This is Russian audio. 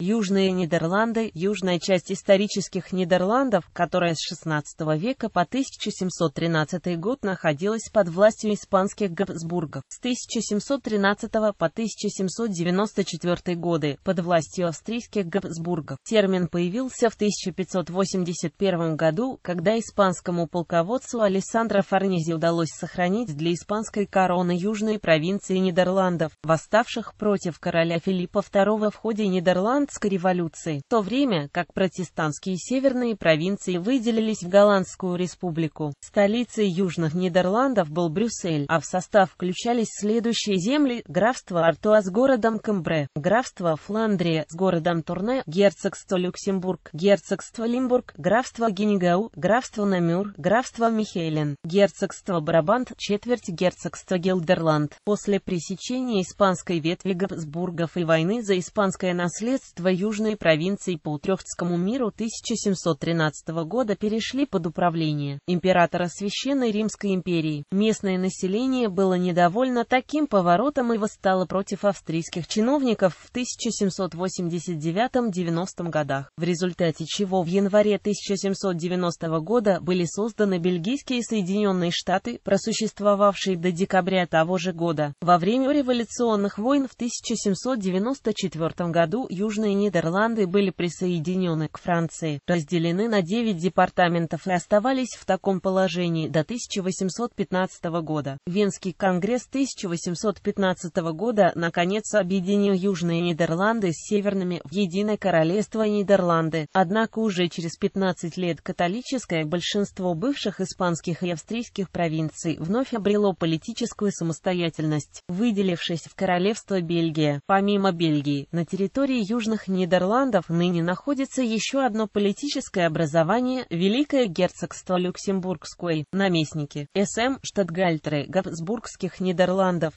Южные Нидерланды – южная часть исторических Нидерландов, которая с XVI века по 1713 год находилась под властью испанских Габсбургов, с 1713 по 1794 годы – под властью австрийских Габсбургов. Термин появился в 1581 году, когда испанскому полководцу Алессандро Форнези удалось сохранить для испанской короны южные провинции Нидерландов, восставших против короля Филиппа II в ходе Нидерланд голландской революции, в то время как протестантские северные провинции выделились в Голландскую республику. Столицей Южных Нидерландов был Брюссель, а в состав включались следующие земли – графство Артуа с городом Камбре, графство Фландрия с городом Турне, герцогство Люксембург, герцогство Лимбург, графство Генегау, графство Намюр, графство Михейлен, герцогство Брабант, четверть герцогства Гилдерланд. После пресечения испанской ветви Габсбургов и войны за испанское наследство правительства Южной провинции по Утрехтскому миру 1713 года перешли под управление императора Священной Римской империи. Местное население было недовольно таким поворотом и восстало против австрийских чиновников в 1789-90 годах, в результате чего в январе 1790 года были созданы бельгийские Соединенные Штаты, просуществовавшие до декабря того же года. Во время революционных войн в 1794 году Южная и Нидерланды были присоединены к Франции, разделены на 9 департаментов и оставались в таком положении до 1815 года. Венский конгресс 1815 года наконец объединил Южные Нидерланды с Северными в Единое Королевство Нидерланды, однако уже через 15 лет католическое большинство бывших испанских и австрийских провинций вновь обрело политическую самостоятельность, выделившись в королевство Бельгия. Помимо Бельгии, на территории южных пределах Нидерландов ныне находится еще одно политическое образование – Великое герцогство Люксембургской, наместники, СМ, штат Габсбургских Нидерландов.